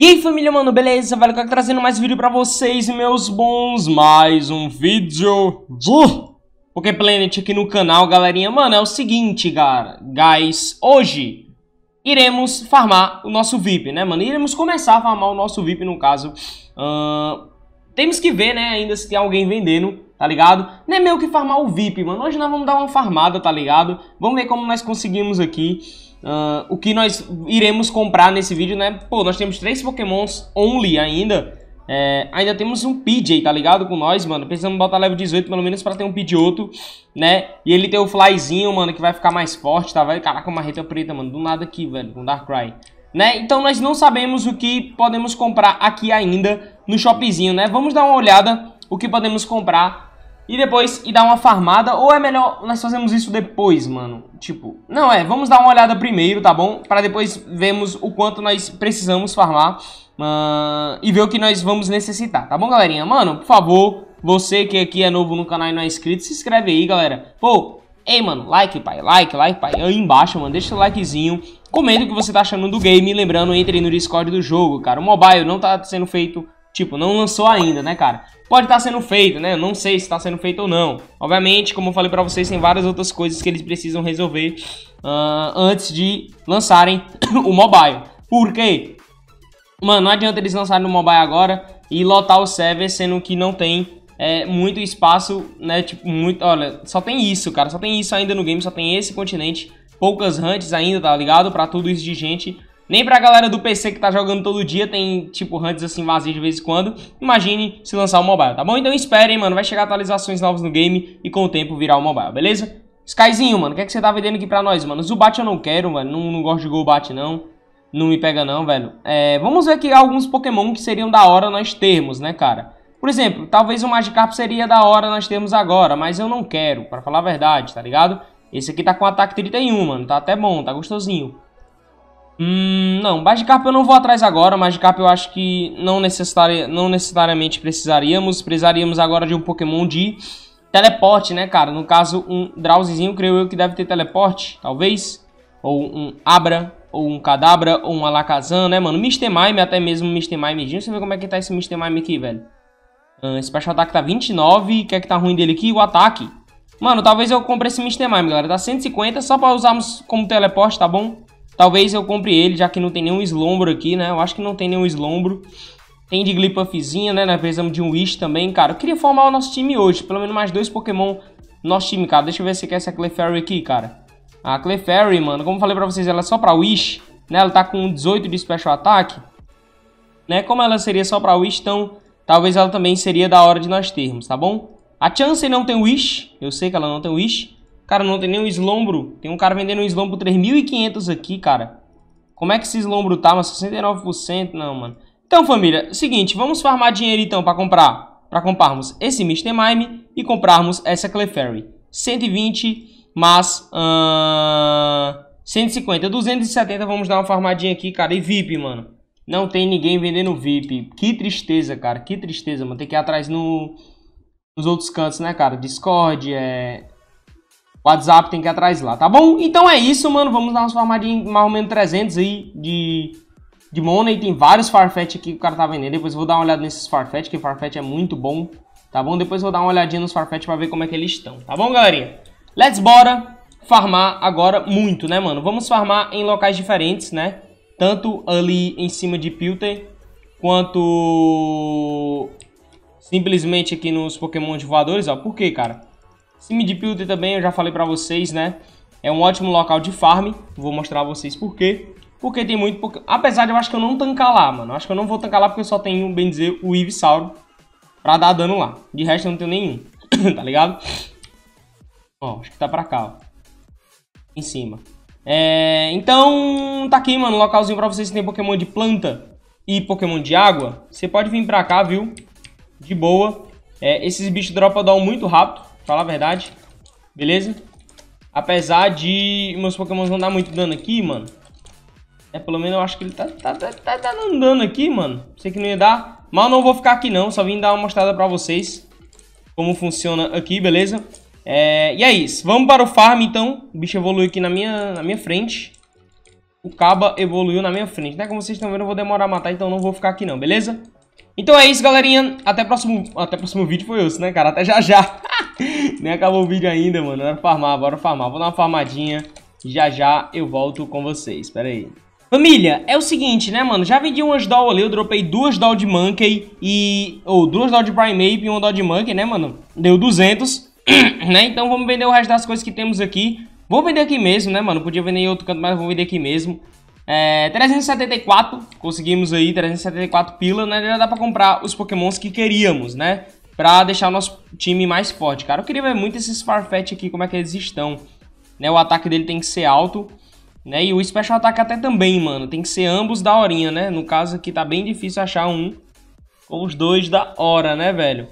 E aí família, mano, beleza? Vale Coca trazendo mais vídeo pra vocês, meus bons, mais um vídeo de Poké Planet aqui no canal, galerinha. Mano, é o seguinte, cara, guys, hoje iremos farmar o nosso VIP, né, mano? Iremos começar a farmar o nosso VIP, no caso. Uh, temos que ver, né, ainda se tem alguém vendendo, tá ligado? Não é meio que farmar o VIP, mano. Hoje nós vamos dar uma farmada, tá ligado? Vamos ver como nós conseguimos aqui. Uh, o que nós iremos comprar nesse vídeo, né? Pô, nós temos três pokémons only ainda. É, ainda temos um PJ, tá ligado? Com nós, mano. Precisamos botar level 18 pelo menos pra ter um Pidgeotto, né? E ele tem o Flyzinho, mano, que vai ficar mais forte, tá? Vai, caraca, uma reta preta, mano. Do nada aqui, velho, com Darkrai. Né? Então nós não sabemos o que podemos comprar aqui ainda no shopzinho, né? Vamos dar uma olhada o que podemos comprar e depois ir dar uma farmada, ou é melhor nós fazemos isso depois, mano? Tipo, não é, vamos dar uma olhada primeiro, tá bom? Pra depois vermos o quanto nós precisamos farmar uh, e ver o que nós vamos necessitar, tá bom, galerinha? Mano, por favor, você que aqui é novo no canal e não é inscrito, se inscreve aí, galera. Pô, ei, mano, like, pai, like, like, pai, aí embaixo, mano, deixa o likezinho. Comenta o que você tá achando do game, lembrando, entre no Discord do jogo, cara. O mobile não tá sendo feito Tipo, não lançou ainda, né, cara? Pode estar tá sendo feito, né? Eu não sei se está sendo feito ou não. Obviamente, como eu falei para vocês, tem várias outras coisas que eles precisam resolver uh, antes de lançarem o mobile. Por quê? Mano, não adianta eles lançarem no mobile agora e lotar o server, sendo que não tem é, muito espaço, né? Tipo, muito. Olha, só tem isso, cara. Só tem isso ainda no game, só tem esse continente. Poucas hunts ainda, tá ligado? Pra tudo isso de gente. Nem pra galera do PC que tá jogando todo dia, tem tipo hunts assim vazios de vez em quando. Imagine se lançar o um mobile, tá bom? Então esperem, mano, vai chegar atualizações novas no game e com o tempo virar o um mobile, beleza? Skyzinho, mano, o que, é que você tá vendendo aqui pra nós, mano? Zubat eu não quero, mano, não, não gosto de Golbat não. Não me pega não, velho. É, vamos ver aqui alguns Pokémon que seriam da hora nós termos, né, cara? Por exemplo, talvez o Magikarp seria da hora nós termos agora, mas eu não quero, pra falar a verdade, tá ligado? Esse aqui tá com ataque 31, mano, tá até bom, tá gostosinho. Hum, não, Magikarp eu não vou atrás agora, Magikarp eu acho que não, necessari não necessariamente precisaríamos, precisaríamos agora de um Pokémon de teleporte, né, cara? No caso, um Drauzinho creio eu, que deve ter teleporte, talvez, ou um Abra, ou um Cadabra, ou um Alakazam, né, mano? Mr. Mime, até mesmo Mr. Mime, deixa eu ver como é que tá esse Mr. Mime aqui, velho. Esse Special Attack tá 29, o que é que tá ruim dele aqui? O ataque. Mano, talvez eu compre esse Mr. Mime, galera, tá 150, só pra usarmos como teleporte, tá bom? Talvez eu compre ele, já que não tem nenhum eslombro aqui, né? Eu acho que não tem nenhum eslombro. Tem de Glipuffzinha, né? Nós precisamos de um Wish também, cara. Eu queria formar o nosso time hoje. Pelo menos mais dois Pokémon no nosso time, cara. Deixa eu ver se quer essa Clefairy aqui, cara. A Clefairy, mano, como eu falei pra vocês, ela é só pra Wish, né? Ela tá com 18 de Special Attack. Né? Como ela seria só pra Wish, então talvez ela também seria da hora de nós termos, tá bom? A Chansey não tem Wish. Eu sei que ela não tem Wish. Cara, não tem nenhum eslombro. Tem um cara vendendo um eslombro 3.500 aqui, cara. Como é que esse eslombro tá? Mas 69%? Não, mano. Então, família, seguinte. Vamos farmar dinheiro, então, pra comprar. Pra comprarmos esse Mr. Mime e comprarmos essa Clefairy. 120, mas... Uh, 150, 270, vamos dar uma farmadinha aqui, cara. E VIP, mano. Não tem ninguém vendendo VIP. Que tristeza, cara. Que tristeza, mano. Tem que ir atrás no, nos outros cantos, né, cara? Discord, é... WhatsApp tem que ir atrás lá, tá bom? Então é isso, mano. Vamos dar uma farmada de mais ou menos 300 aí de, de Money. Tem vários Farfetch aqui que o cara tá vendendo. Depois eu vou dar uma olhada nesses Farfetch, que Farfetch é muito bom, tá bom? Depois eu vou dar uma olhadinha nos Farfetch pra ver como é que eles estão, tá bom, galerinha? Let's bora farmar agora muito, né, mano? Vamos farmar em locais diferentes, né? Tanto ali em cima de Pilter, quanto simplesmente aqui nos Pokémon de voadores, ó. Por quê, cara? Cime de Pilter também, eu já falei para vocês, né? É um ótimo local de farm, vou mostrar a vocês por quê. Porque tem muito... Porque... Apesar de eu acho que eu não tancar lá, mano. Eu acho que eu não vou tancar lá porque eu só tenho, bem dizer, o Ivisauro pra dar dano lá. De resto eu não tenho nenhum, tá ligado? Ó, acho que tá pra cá, ó. Em cima. É... então, tá aqui, mano, localzinho pra vocês que tem Pokémon de planta e Pokémon de água. Você pode vir pra cá, viu? De boa. É, esses bichos dropam down muito rápido. Falar a verdade. Beleza? Apesar de meus pokémons não dar muito dano aqui, mano. É, pelo menos eu acho que ele tá, tá, tá, tá dando dano aqui, mano. Sei que não ia dar. Mas não vou ficar aqui, não. Só vim dar uma mostrada pra vocês. Como funciona aqui, beleza? É, e é isso. Vamos para o farm, então. O bicho evoluiu aqui na minha, na minha frente. O Kaba evoluiu na minha frente, né? Como vocês estão vendo, eu vou demorar a matar, então não vou ficar aqui não, beleza? Então é isso, galerinha. Até próximo, até próximo vídeo foi isso, né, cara? Até já já. Nem acabou o vídeo ainda, mano. Bora farmar, bora farmar. Vou dar uma farmadinha. Já já eu volto com vocês. Pera aí. Família, é o seguinte, né, mano? Já vendi umas doll ali, eu dropei duas doll de Monkey e... Ou, oh, duas doll de Primeape e uma doll de Monkey, né, mano? Deu 200, né? Então vamos vender o resto das coisas que temos aqui. Vou vender aqui mesmo, né, mano? Podia vender em outro canto, mas vou vender aqui mesmo. É, 374, conseguimos aí 374 pila, né? Já dá pra comprar os pokémons que queríamos, né? Pra deixar o nosso time mais forte, cara. Eu queria ver muito esses Farfetch aqui, como é que eles estão. Né? O ataque dele tem que ser alto, né? E o Special Ataque até também, mano. Tem que ser ambos da horinha, né? No caso aqui tá bem difícil achar um com os dois da hora, né, velho?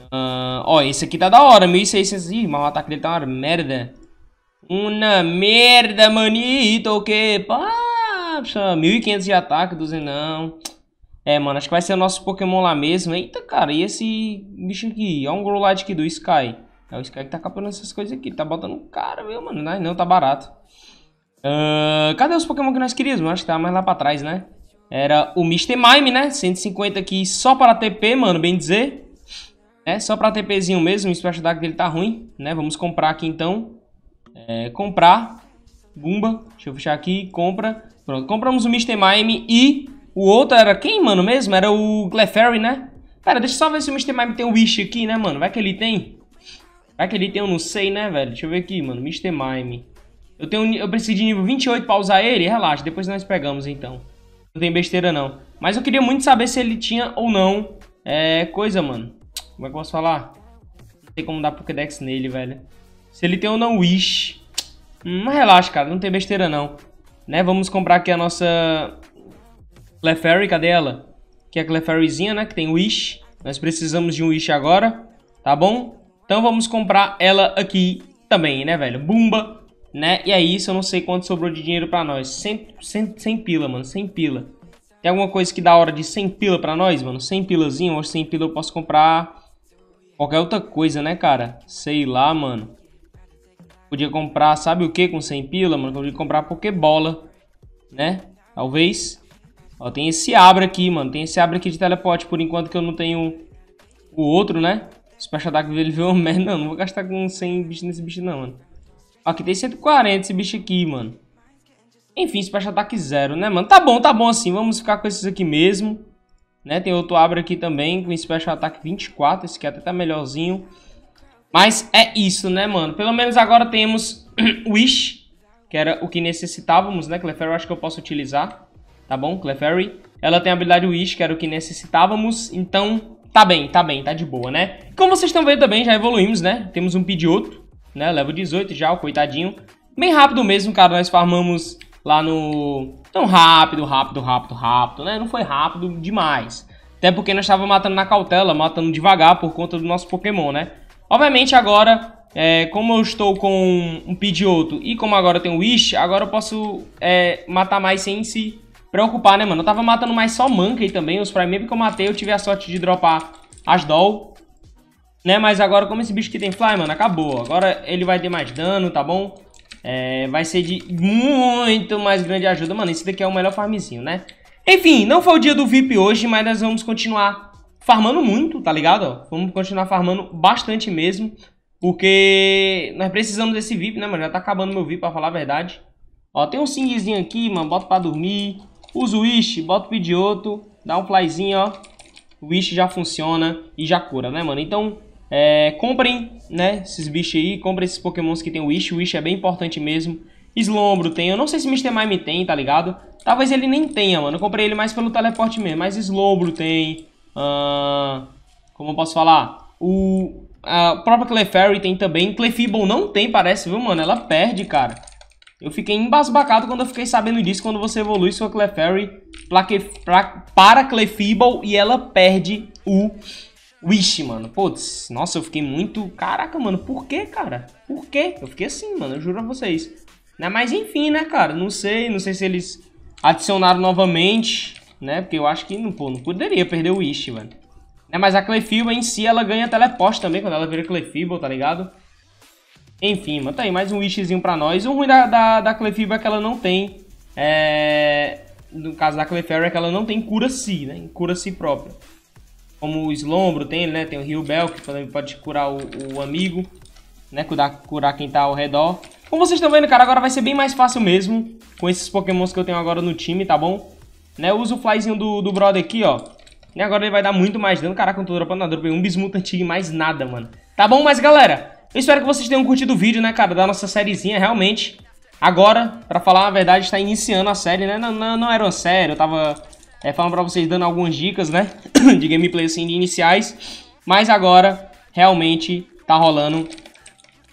Uh, ó, esse aqui tá da hora, 1600. Ih, mas o ataque dele tá uma merda. Uma merda, manito, que pá. 1500 de ataque do Zenão. É, mano, acho que vai ser o nosso Pokémon lá mesmo. Eita, cara, e esse bicho aqui? Olha um Growlite aqui do Sky. É o Sky que tá capando essas coisas aqui. Tá botando cara, meu, mano. Não, não tá barato. Uh, cadê os Pokémon que nós queríamos? Acho que tá mais lá pra trás, né? Era o Mr. Mime, né? 150 aqui só para TP, mano, bem dizer. É, só para TPzinho mesmo. O Special Dark dele tá ruim, né? Vamos comprar aqui então. É, comprar. Bumba, deixa eu fechar aqui, compra. Pronto, compramos o Mr. Mime e o outro era quem, mano, mesmo? Era o Clefairy, né? Pera, deixa eu só ver se o Mr. Mime tem o Wish aqui, né, mano? Vai que ele tem. Vai que ele tem, eu não sei, né, velho? Deixa eu ver aqui, mano, Mr. Mime. Eu, tenho, eu preciso de nível 28 pra usar ele? Relaxa, depois nós pegamos, então. Não tem besteira, não. Mas eu queria muito saber se ele tinha ou não é, coisa, mano. Como é que eu posso falar? Não sei como dar Pokédex nele, velho. Se ele tem ou não Wish. Mas relaxa, cara, não tem besteira não. Né? Vamos comprar aqui a nossa Clefairy, cadê ela? Que é a Clefairyzinha, né, que tem Wish. Nós precisamos de um Wish agora, tá bom? Então vamos comprar ela aqui também, né, velho? Bumba, né? E é isso, eu não sei quanto sobrou de dinheiro pra nós. Sem, 100, 100 pila, mano, sem pila. Tem alguma coisa que dá hora de 100 pila pra nós, mano? 100 pilazinho, ou 100 pila eu posso comprar qualquer outra coisa, né, cara? Sei lá, mano. Podia comprar, sabe o que, com 100 pila, mano? Podia comprar Pokébola, né? Talvez. Ó, tem esse abra aqui, mano. Tem esse abra aqui de teleporte, por enquanto que eu não tenho o outro, né? Special Attack dele veio uma merda. Não, não vou gastar com 100 bichos nesse bicho não, mano. Ó, aqui tem 140 esse bicho aqui, mano. Enfim, Special Attack zero, né, mano? Tá bom, tá bom assim. Vamos ficar com esses aqui mesmo. Né? Tem outro abra aqui também, com Special Attack 24. Esse aqui até tá melhorzinho. Mas é isso, né, mano? Pelo menos agora temos Wish, que era o que necessitávamos, né? Clefairy eu acho que eu posso utilizar, tá bom? Clefairy. Ela tem a habilidade Wish, que era o que necessitávamos, então tá bem, tá bem, tá de boa, né? Como vocês estão vendo também, já evoluímos, né? Temos um Pidgeotto, né? Level 18 já, o coitadinho. Bem rápido mesmo, cara, nós farmamos lá no... Tão rápido, rápido, rápido, rápido, né? Não foi rápido demais. Até porque nós estávamos matando na cautela, matando devagar por conta do nosso Pokémon, né? Obviamente agora, é, como eu estou com um Pidgeotto e como agora eu tenho Wish, agora eu posso é, matar mais sem se preocupar, né, mano? Eu tava matando mais só Mankey também, os Primeape que eu matei eu tive a sorte de dropar as Doll. Né, mas agora como esse bicho aqui tem Fly, mano, acabou. Agora ele vai ter mais dano, tá bom? É, vai ser de muito mais grande ajuda. Mano, esse daqui é o melhor farmzinho, né? Enfim, não foi o dia do VIP hoje, mas nós vamos continuar farmando muito, tá ligado? Vamos continuar farmando bastante mesmo. Porque nós precisamos desse VIP, né, mano? Já tá acabando meu VIP, pra falar a verdade. Ó, tem um singzinho aqui, mano. Bota pra dormir. Usa o Wish, bota o Pidioto. Dá um flyzinho, ó. O Wish já funciona e já cura, né, mano? Então, é, comprem, né, esses bichos aí. Comprem esses pokémons que tem o Wish. O Wish é bem importante mesmo. Slombro tem. Eu não sei se Mr. Mime tem, tá ligado? Talvez ele nem tenha, mano. Eu comprei ele mais pelo teleporte mesmo. Mas Slombro tem. Uh, como eu posso falar? O a própria Clefairy tem também. Clefable não tem, parece, viu, mano? Ela perde, cara. Eu fiquei embasbacado quando eu fiquei sabendo disso, quando você evolui sua Clefairy pra, que, pra, para Clefable e ela perde o Wish, mano. Putz, nossa, eu fiquei muito... Caraca, mano, por que, cara? Por que? Eu fiquei assim, mano, eu juro a vocês. Né, mas enfim, né, cara? Não sei, não sei se eles adicionaram novamente né? Porque eu acho que não, pô, não poderia perder o Ishi, mano. Né? Mas a Clefiba em si, ela ganha teleporte também quando ela vira Clefiba, tá ligado? Enfim, mano, tá aí mais um Wishizinho pra nós. O ruim da, da, da é que ela não tem... É... No caso da Clefairy é que ela não tem cura-si, né? Cura-si própria. Como o Slombro tem, né? Tem o Rio Bel, que também pode curar o, o amigo. Né? cuidar curar quem tá ao redor. Como vocês estão vendo, né, cara, agora vai ser bem mais fácil mesmo com esses pokémons que eu tenho agora no time, tá bom? Né, usa o flyzinho do, do brother aqui, ó. E agora ele vai dar muito mais dano. Caraca, eu tô dropando na dropei um bismuto antigo e mais nada, mano. Tá bom? Mas, galera, eu espero que vocês tenham curtido o vídeo, né, cara, da nossa sériezinha, realmente. Agora, pra falar a verdade, está iniciando a série, né? Não, não, não era uma série, eu tava é, falando pra vocês, dando algumas dicas, né? de gameplay, assim, de iniciais. Mas agora, realmente, tá rolando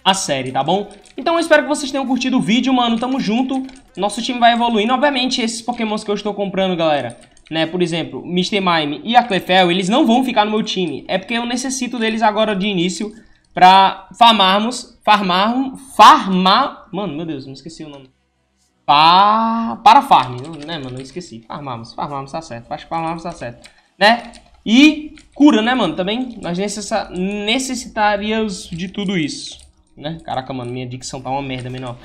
a série, tá bom? Então, eu espero que vocês tenham curtido o vídeo, mano. Tamo junto. Nosso time vai evoluindo. Obviamente, esses pokémons que eu estou comprando, galera, né? Por exemplo, Mr. Mime e a Clefell, eles não vão ficar no meu time. É porque eu necessito deles agora de início pra farmarmos, farmar, farmar... Mano, meu Deus, não esqueci o nome. Pa... Para farm, né, mano? Eu esqueci. Farmarmos, farmarmos tá certo. Acho que farmarmos tá certo, né? E cura, né, mano? Também nós necessitaríamos de tudo isso, né? Caraca, mano, minha dicção tá uma merda menor.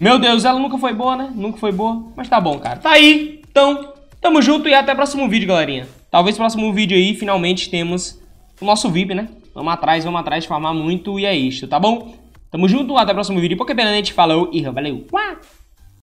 Meu Deus, ela nunca foi boa, né? Nunca foi boa. Mas tá bom, cara. Tá aí. Então, tamo junto e até o próximo vídeo, galerinha. Talvez próximo vídeo aí, finalmente, temos o nosso VIP, né? Vamos atrás, vamos atrás, farmar muito e é isto, tá bom? Tamo junto, até o próximo vídeo. Pokémon, falou e valeu.